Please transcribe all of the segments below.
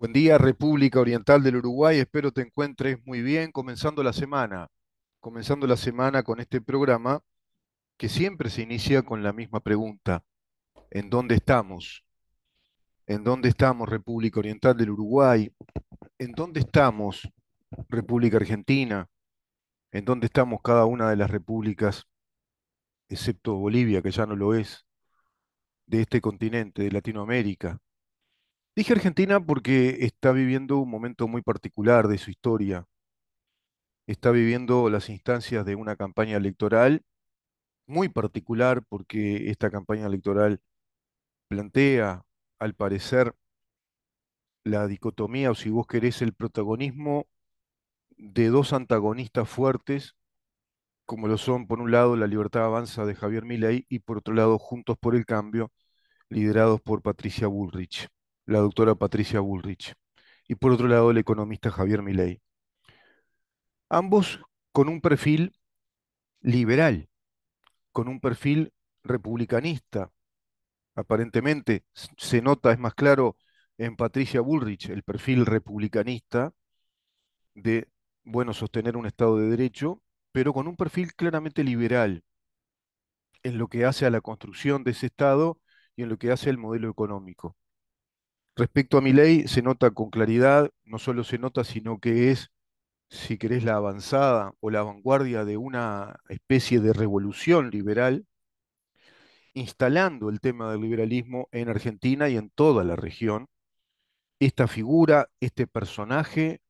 Buen día, República Oriental del Uruguay. Espero te encuentres muy bien comenzando la semana. Comenzando la semana con este programa que siempre se inicia con la misma pregunta. ¿En dónde estamos? ¿En dónde estamos, República Oriental del Uruguay? ¿En dónde estamos, República Argentina? ¿En dónde estamos cada una de las repúblicas, excepto Bolivia, que ya no lo es, de este continente, de Latinoamérica? Dije Argentina porque está viviendo un momento muy particular de su historia. Está viviendo las instancias de una campaña electoral muy particular porque esta campaña electoral plantea, al parecer, la dicotomía o si vos querés el protagonismo de dos antagonistas fuertes, como lo son, por un lado, la libertad avanza de Javier Milei y por otro lado, Juntos por el Cambio, liderados por Patricia Bullrich la doctora Patricia Bullrich y por otro lado el economista Javier Milei. Ambos con un perfil liberal, con un perfil republicanista. Aparentemente se nota, es más claro, en Patricia Bullrich el perfil republicanista de, bueno, sostener un Estado de Derecho, pero con un perfil claramente liberal en lo que hace a la construcción de ese Estado y en lo que hace al modelo económico. Respecto a mi se nota con claridad, no solo se nota, sino que es, si querés, la avanzada o la vanguardia de una especie de revolución liberal, instalando el tema del liberalismo en Argentina y en toda la región. Esta figura, este personaje,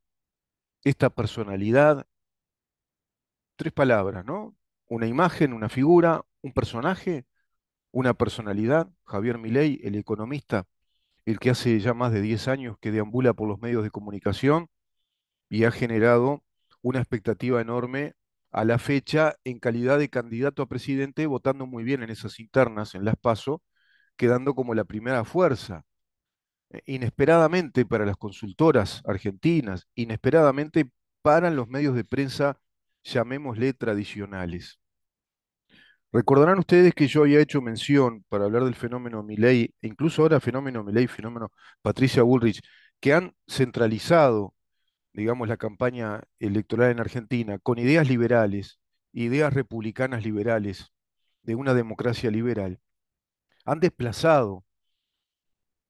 esta personalidad, tres palabras, ¿no? Una imagen, una figura, un personaje, una personalidad, Javier Milei, el economista el que hace ya más de 10 años que deambula por los medios de comunicación y ha generado una expectativa enorme a la fecha en calidad de candidato a presidente, votando muy bien en esas internas, en las PASO, quedando como la primera fuerza. Eh, inesperadamente para las consultoras argentinas, inesperadamente para los medios de prensa, llamémosle tradicionales. Recordarán ustedes que yo había hecho mención para hablar del fenómeno Milley, e incluso ahora fenómeno Milley, fenómeno Patricia Bullrich, que han centralizado, digamos, la campaña electoral en Argentina con ideas liberales, ideas republicanas liberales, de una democracia liberal, han desplazado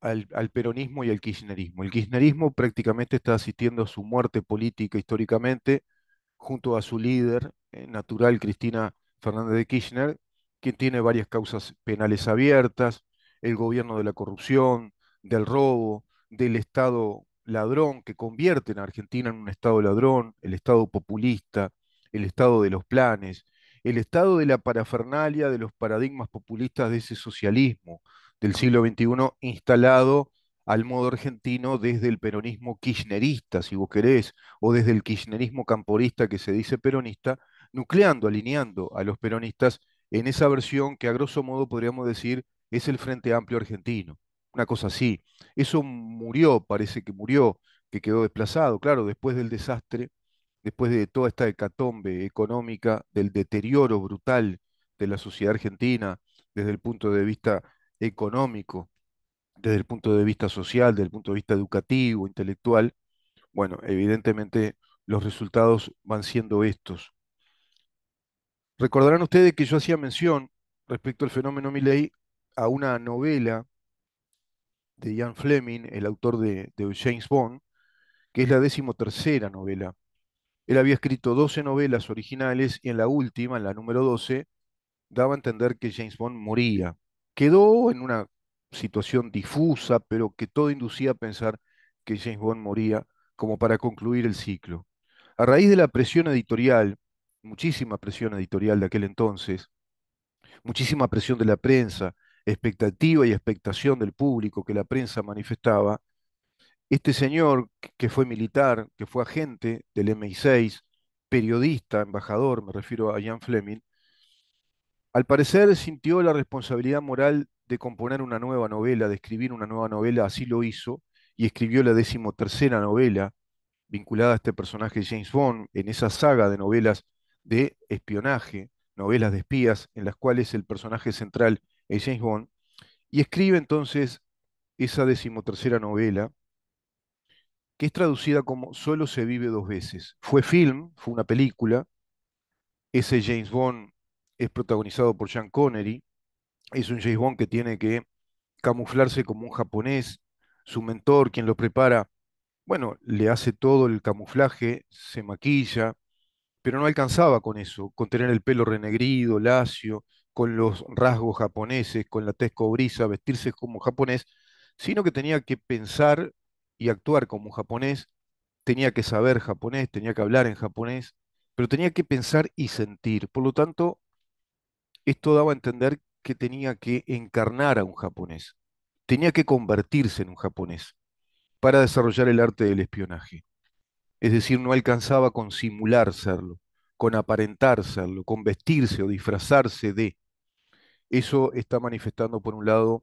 al, peronismo y al kirchnerismo. El kirchnerismo prácticamente está asistiendo a su muerte política históricamente junto a su líder eh, natural, Cristina Fernández de Kirchner, quien tiene varias causas penales abiertas, el gobierno de la corrupción, del robo, del Estado ladrón, que convierte a Argentina en un Estado ladrón, el Estado populista, el Estado de los planes, el Estado de la parafernalia de los paradigmas populistas de ese socialismo del siglo XXI instalado al modo argentino desde el peronismo kirchnerista, si vos querés, o desde el kirchnerismo camporista que se dice peronista, nucleando, alineando a los peronistas en esa versión que a grosso modo podríamos decir es el Frente Amplio Argentino. Una cosa así. Eso murió, parece que murió, que quedó desplazado, claro, después del desastre, después de toda esta hecatombe económica, del deterioro brutal de la sociedad argentina desde el punto de vista económico, desde el punto de vista social, desde el punto de vista educativo, intelectual, bueno, evidentemente los resultados van siendo estos. Recordarán ustedes que yo hacía mención respecto al fenómeno Milley a una novela de Ian Fleming, el autor de, James Bond, que es la decimotercera novela. Él había escrito 12 novelas originales y en la última, en la número 12, daba a entender que James Bond moría. Quedó en una situación difusa, pero que todo inducía a pensar que James Bond moría como para concluir el ciclo. A raíz de la presión editorial muchísima presión editorial de aquel entonces, muchísima presión de la prensa, expectativa y expectación del público que la prensa manifestaba, este señor que fue militar, que fue agente del MI6, periodista, embajador, me refiero a Ian Fleming, al parecer sintió la responsabilidad moral de componer una nueva novela, de escribir una nueva novela, así lo hizo, y escribió la decimotercera novela vinculada a este personaje James Bond en esa saga de novelas de espionaje, novelas de espías, en las cuales el personaje central es James Bond, y escribe entonces esa decimotercera novela, que es traducida como Solo se vive dos veces. Fue film, fue una película, ese James Bond es protagonizado por Sean Connery, es un James Bond que tiene que camuflarse como un japonés, su mentor, quien lo prepara, bueno, le hace todo el camuflaje, se maquilla, pero no alcanzaba con eso, con tener el pelo renegrido, lacio, con los rasgos japoneses, con la tez cobriza, vestirse como japonés, sino que tenía que pensar y actuar como japonés, tenía que saber japonés, tenía que hablar en japonés, pero tenía que pensar y sentir. Por lo tanto, esto daba a entender que tenía que encarnar a un japonés, tenía que convertirse en un japonés para desarrollar el arte del espionaje. Es decir, no alcanzaba con simular serlo, con aparentarse, con vestirse o disfrazarse de. Eso está manifestando, por un lado,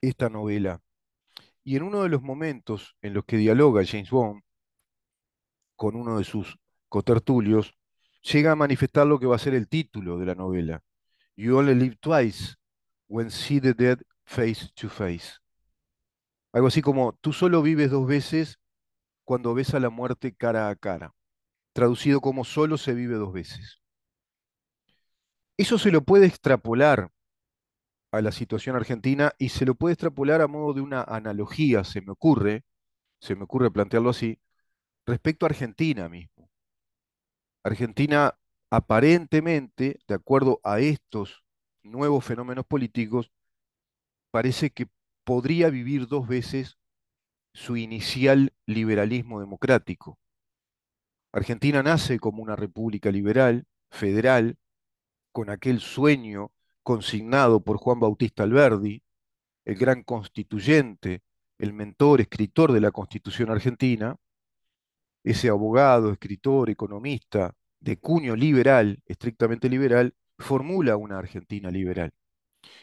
esta novela. Y en uno de los momentos en los que dialoga James Bond con uno de sus cotertulios, llega a manifestar lo que va a ser el título de la novela. You only live twice when see the dead face to face. Algo así como, tú solo vives dos veces cuando ves a la muerte cara a cara, traducido como solo se vive dos veces. Eso se lo puede extrapolar a la situación argentina y se lo puede extrapolar a modo de una analogía, se me ocurre, se me ocurre plantearlo así, respecto a Argentina mismo. Argentina aparentemente, de acuerdo a estos nuevos fenómenos políticos, parece que podría vivir dos veces su inicial liberalismo democrático. Argentina nace como una república liberal, federal, con aquel sueño consignado por Juan Bautista Alberdi, el gran constituyente, el mentor, escritor de la Constitución argentina, ese abogado, escritor, economista de cuño liberal, estrictamente liberal, formula una Argentina liberal.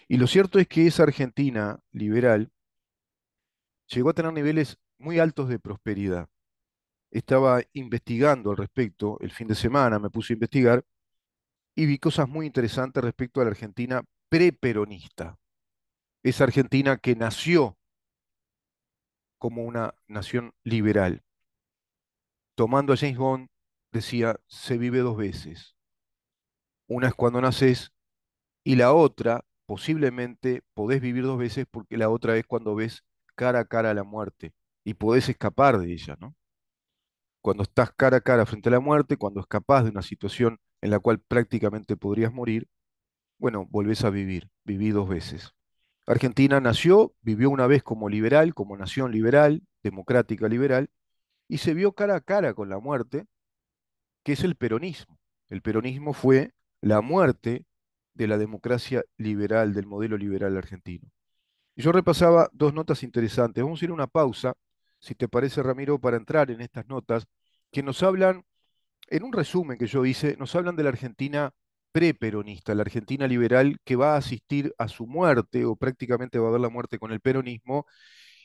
Y lo cierto es que esa Argentina liberal llegó a tener niveles muy altos de prosperidad. Estaba investigando al respecto, el fin de semana me puse a investigar y vi cosas muy interesantes respecto a la Argentina preperonista. Esa Argentina que nació como una nación liberal. Tomando a James Bond, decía, se vive dos veces. Una es cuando naces y la otra, posiblemente, podés vivir dos veces porque la otra es cuando ves cara a cara la muerte y podés escapar de ella, ¿no? Cuando estás cara a cara frente a la muerte, cuando escapás de una situación en la cual prácticamente podrías morir, bueno, volvés a vivir, viví dos veces. Argentina nació, vivió una vez como liberal, como nación liberal, democrática liberal, y se vio cara a cara con la muerte, que es el peronismo. El peronismo fue la muerte de la democracia liberal, del modelo liberal argentino. Y yo repasaba dos notas interesantes. Vamos a ir a una pausa si te parece, Ramiro, para entrar en estas notas, que nos hablan, en un resumen que yo hice, nos hablan de la Argentina preperonista, la Argentina liberal que va a asistir a su muerte o prácticamente va a ver la muerte con el peronismo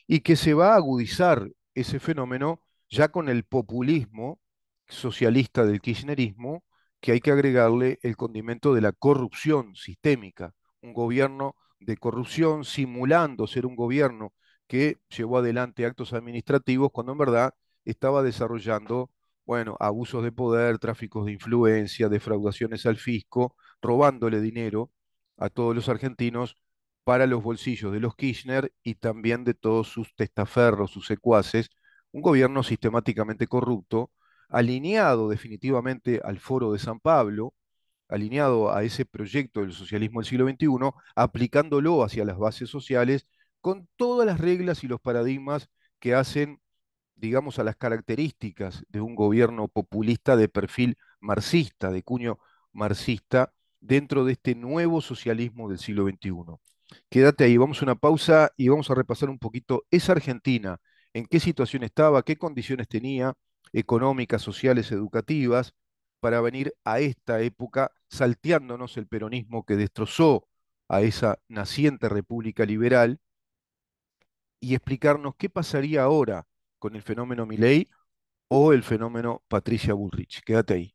y que se va a agudizar ese fenómeno ya con el populismo socialista del kirchnerismo, que hay que agregarle el condimento de la corrupción sistémica, un gobierno de corrupción simulando ser un gobierno que llevó adelante actos administrativos cuando en verdad estaba desarrollando, bueno, abusos de poder, tráficos de influencia, defraudaciones al fisco, robándole dinero a todos los argentinos para los bolsillos de los Kirchner y también de todos sus testaferros, sus secuaces, un gobierno sistemáticamente corrupto, alineado definitivamente al foro de San Pablo, alineado a ese proyecto del socialismo del siglo XXI, aplicándolo hacia las bases sociales con todas las reglas y los paradigmas que hacen, digamos, a las características de un gobierno populista de perfil marxista, de cuño marxista, dentro de este nuevo socialismo del siglo XXI. Quédate ahí, vamos a una pausa y vamos a repasar un poquito esa Argentina, en qué situación estaba, qué condiciones tenía, económicas, sociales, educativas, para venir a esta época salteándonos el peronismo que destrozó a esa naciente república liberal y explicarnos qué pasaría ahora con el fenómeno Milley o el fenómeno Patricia Bullrich. Quédate ahí.